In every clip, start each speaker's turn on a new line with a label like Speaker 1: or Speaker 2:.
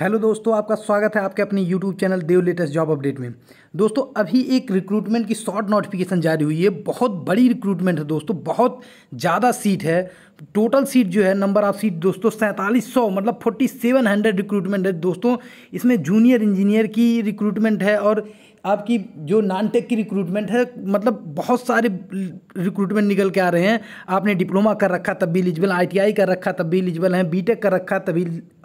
Speaker 1: hello दोस्तों आपका स्वागत है आपके अपने YouTube channel Dev latest job update में दोस्तों अभी एक रिक्रूटमेंट की शॉर्ट नोटिफिकेशन जारी हुई है बहुत बड़ी रिक्रूटमेंट है दोस्तों बहुत ज़्यादा सीट है टोटल सीट जो है नंबर ऑफ सीट दोस्तों सैंतालीस सौ मतलब फोर्टी सेवन हंड्रेड रिक्रूटमेंट है दोस्तों इसमें जूनियर इंजीनियर की रिक्रूटमेंट है और आपकी जो नॉन टेक की रिक्रूटमेंट है मतलब बहुत सारे रिक्रूटमेंट निकल के आ रहे हैं आपने डिप्लोमा कर रखा तब भी इलिजिबल आई कर रखा तब भी इलिजिबल हैं बीटेक कर रखा तभी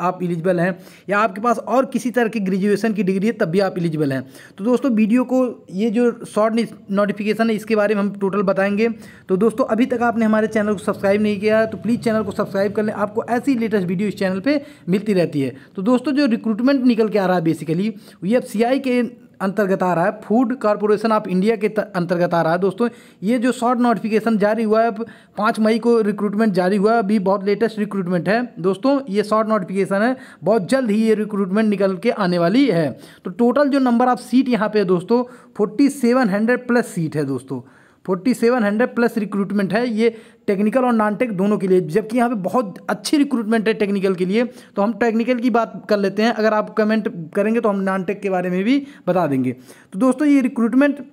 Speaker 1: आप इलिजिबल हैं या आपके पास और किसी तरह की ग्रेजुएशन की डिग्री है तब भी आप इलिजिबल हैं तो दोस्तों वीडियो को ये जो शॉर्ट नोटिफिकेशन है इसके बारे में हम टोटल बताएंगे तो दोस्तों अभी तक आपने हमारे चैनल को सब्सक्राइब नहीं किया तो प्लीज़ चैनल को सब्सक्राइब कर लें आपको ऐसी लेटेस्ट वीडियो इस चैनल पर मिलती रहती है तो दोस्तों जो रिक्रूटमेंट निकल के आ रहा है बेसिकली ये अब के अंतर्गत आ रहा है फूड कॉरपोरेशन ऑफ इंडिया के अंतर्गत आ रहा है दोस्तों ये जो शॉर्ट नोटिफिकेशन जारी हुआ है पाँच मई को रिक्रूटमेंट जारी हुआ है अभी बहुत लेटेस्ट रिक्रूटमेंट है दोस्तों ये शॉर्ट नोटिफिकेशन है बहुत जल्द ही ये रिक्रूटमेंट निकल के आने वाली है तो टोटल जो नंबर ऑफ सीट यहाँ पे है दोस्तों forty seven hundred plus seat है दोस्तों forty seven hundred plus recruitment है ये टेक्निकल और नॉन टेक दोनों के लिए जबकि यहाँ पे बहुत अच्छी रिक्रूटमेंट है टेक्निकल के लिए तो हम टेक्निकल की बात कर लेते हैं अगर आप कमेंट करेंगे तो हम नॉन टेक के बारे में भी बता देंगे तो दोस्तों ये recruitment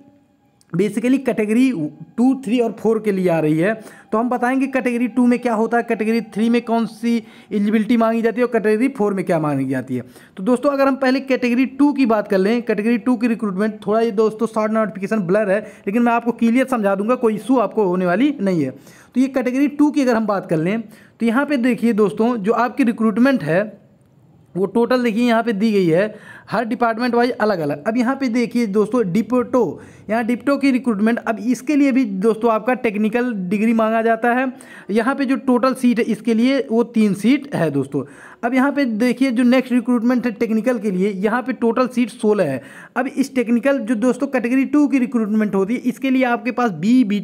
Speaker 1: basically category two three और फोर के लिए आ रही है तो हम बताएंगे कैटेगरी टू में क्या होता है कैटेगरी थ्री में कौन सी एलिजिबिलिटी मांगी जाती है और कैटेगरी फोर में क्या मांगी जाती है तो दोस्तों अगर हम पहले कैटेगरी टू की बात कर लें कैटेगरी टू की रिक्रूटमेंट थोड़ा ये दोस्तों शॉर्ट नोटिफिकेशन ब्लर है लेकिन मैं आपको क्लियर समझा दूंगा कोई इशू आपको होने वाली नहीं है तो ये कैटेगरी टू की अगर हम बात कर लें तो यहाँ पर देखिए दोस्तों जो आपकी रिक्रूटमेंट है वो टोटल देखिए यहाँ पर दी गई है हर डिपार्टमेंट वाइज अलग अलग अब यहाँ पे देखिए दोस्तों डिप्टो यहाँ डिप्टो की रिक्रूटमेंट अब इसके लिए भी दोस्तों आपका टेक्निकल डिग्री मांगा जाता है यहाँ पे जो टोटल सीट है इसके लिए वो तीन सीट है दोस्तों अब यहाँ पे देखिए जो नेक्स्ट रिक्रूटमेंट है टेक्निकल के लिए यहाँ पे टोटल सीट सोलह है अब इस टेक्निकल जो दोस्तों कैटेगरी टू की रिक्रूटमेंट होती है इसके लिए आपके पास बी बी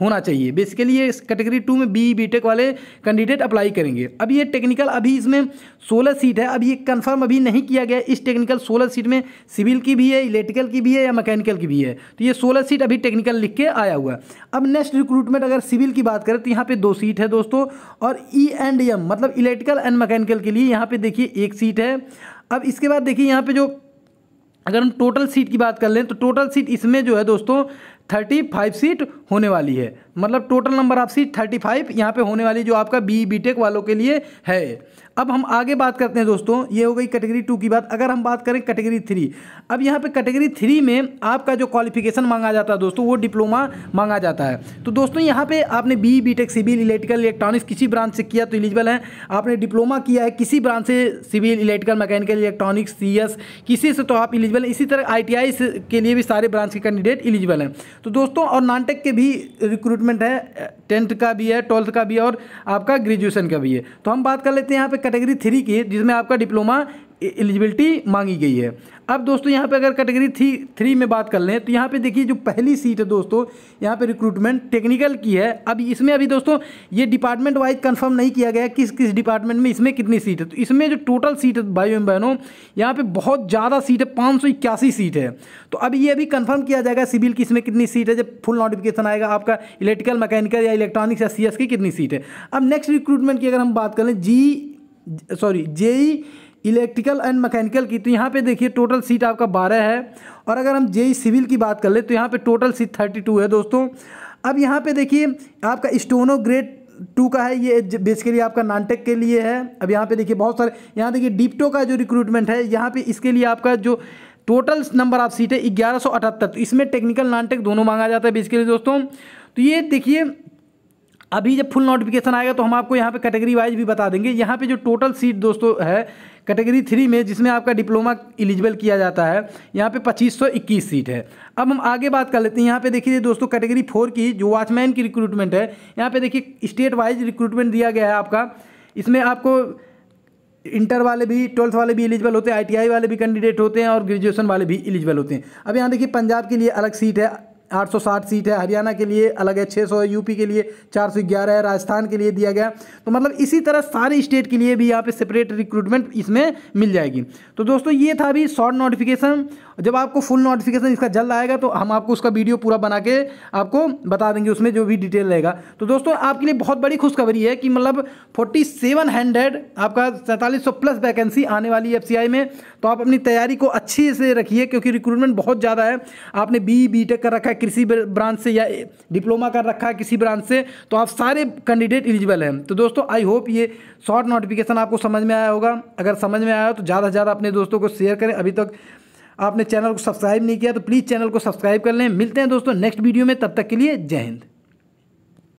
Speaker 1: होना चाहिए बेसिकली ये कैटेगरी टू में बी बी वाले कैंडिडेट अप्लाई करेंगे अब ये टेक्निकल अभी इसमें सोलह सीट है अब ये कन्फर्म अभी नहीं किया गया इस टेक्निकल सोलह सीट में सिविल की भी है इलेक्ट्रिकल की भी है या मैकेनिकल की भी है तो ये सोलह सीट अभी टेक्निकल लिख के आया हुआ है अब नेक्स्ट रिक्रूटमेंट अगर सिविल की बात करें तो यहाँ पर दो सीट है दोस्तों और ई एंड एम मतलब इलेक्ट्रिकल एंड मैकेनिकल के लिए ये यहाँ पे देखिए एक सीट है अब इसके बाद देखिए यहाँ पे जो अगर हम टोटल सीट की बात कर लें तो टोटल सीट इसमें जो है दोस्तों थर्टी फाइव सीट होने वाली है मतलब total number of seat thirty five यहाँ पर होने वाली जो आपका बी बी टेक वालों के लिए है अब हम आगे बात करते हैं दोस्तों ये हो गई कैटेगरी टू की बात अगर हम बात करें कैटेगरी थ्री अब यहाँ पे कैटेगरी थ्री में आपका जो क्वालिफिकेशन मांगा जाता है दोस्तों वो डिप्लोमा मांगा जाता है तो दोस्तों यहाँ पे आपने B B tech civil electrical electronics किसी ब्रांच से किया तो एलिजिबल है आपने डिप्लोमा किया है किसी ब्रांच से सिविल इलेक्ट्रिकल मैकेनिकल इलेक्ट्रॉनिक्स सी किसी से तो आप इलिजिबल हैं इसी तरह आई के लिए भी सारे ब्रांच के कैंडिडेट इलिजिबल हैं तो दोस्तों और नानटेक के भी रिक्रूटमेंट है टेंथ का भी है ट्वेल्थ का भी है और आपका ग्रेजुएशन का भी है तो हम बात कर लेते हैं यहाँ पर कैटेगरी थ्री की जिसमें आपका डिप्लोमा एलिजिबिलिटी मांगी गई है अब दोस्तों यहाँ पे अगर कैटेगरी थ्री थ्री में बात कर लें तो यहाँ पे देखिए जो पहली सीट है दोस्तों यहाँ पे रिक्रूटमेंट टेक्निकल की है अब इसमें अभी दोस्तों ये डिपार्टमेंट वाइज कंफर्म नहीं किया गया किस किस डिपार्टमेंट में इसमें कितनी सीट है तो इसमें जो टोटल सीट है भाइयों बहनों यहाँ पर बहुत ज़्यादा सीट है पाँच सीट है तो अब ये अभी कन्फर्म किया जाएगा सिविल की इसमें कितनी सीट है जब फुल नोटिफिकेशन आएगा आपका इलेक्ट्रिकल मैकेनिकल या इलेक्ट्रॉनिक्स या सी की कितनी सीट है अब नेक्स्ट रिक्रूटमेंट की अगर हम बात करें G sorry JE electrical and mechanical की तो यहाँ पे देखिए टोटल सीट आपका बारह है और अगर हम जेई सिविल की बात कर ले तो यहाँ पे टोटल सीट थर्टी टू है दोस्तों अब यहाँ पे देखिए आपका स्टोनो ग्रेड टू का है ये बेसिकली आपका नानटेक के लिए है अब यहाँ पे देखिए बहुत सारे यहाँ देखिए डिप्टो का जो रिक्रूटमेंट है यहाँ पर इसके लिए आपका जो टोटल नंबर ऑफ सीटें ग्यारह सौ अठहत्तर तो इसमें टेक्निकल नानटेक दोनों मांगा जाता है बेसिकली दोस्तों तो ये देखिए अभी जब फुल नोटिफिकेशन आएगा तो हम आपको यहाँ पे कैटेगरी वाइज भी बता देंगे यहाँ पे जो टोटल सीट दोस्तों है कैटेगरी थ्री में जिसमें आपका डिप्लोमा एलिजिबल किया जाता है यहाँ पे 2521 सीट है अब हम आगे बात कर लेते हैं यहाँ पे देखिए दोस्तों कैटेगरी फोर की जो वॉचमैन की रिक्रूटमेंट है यहाँ पे देखिए स्टेट वाइज रिक्रूटमेंट दिया गया है आपका इसमें आपको इंटर वाले भी ट्वेल्थ वाले भी एलिजिबल होते हैं आई वाले भी कैंडिडेट होते हैं और ग्रेजुएशन वाले भी एलिजिबल होते हैं अब यहाँ देखिए पंजाब के लिए अलग सीट है 860 सीट है हरियाणा के लिए अलग है 600 है यूपी के लिए 411 है राजस्थान के लिए दिया गया तो मतलब इसी तरह सारे स्टेट के लिए भी यहाँ पे सेपरेट रिक्रूटमेंट इसमें मिल जाएगी तो दोस्तों ये था अभी शॉर्ट नोटिफिकेशन जब आपको फुल नोटिफिकेशन इसका जल्द आएगा तो हम आपको उसका वीडियो पूरा बना के आपको बता देंगे उसमें जो भी डिटेल रहेगा तो दोस्तों आपके लिए बहुत बड़ी खुशखबरी है कि मतलब फोर्टी सेवन हंड्रेड आपका सैंतालीस प्लस वैकेंसी आने वाली है एफ में तो आप अपनी तैयारी को अच्छे से रखिए क्योंकि रिक्रूटमेंट बहुत ज़्यादा है आपने बी बी कर रखा है कृषि ब्रांच से या डिप्लोमा कर रखा है किसी ब्रांच से तो आप सारे कैंडिडेट एलिजिबल हैं तो दोस्तों आई होप ये शॉर्ट नोटिफिकेशन आपको समझ में आया होगा अगर समझ में आया हो तो ज़्यादा से ज़्यादा अपने दोस्तों को शेयर करें अभी तक आपने चैनल को सब्सक्राइब नहीं किया तो प्लीज़ चैनल को सब्सक्राइब कर लें मिलते हैं दोस्तों नेक्स्ट वीडियो में तब तक के लिए जय हिंद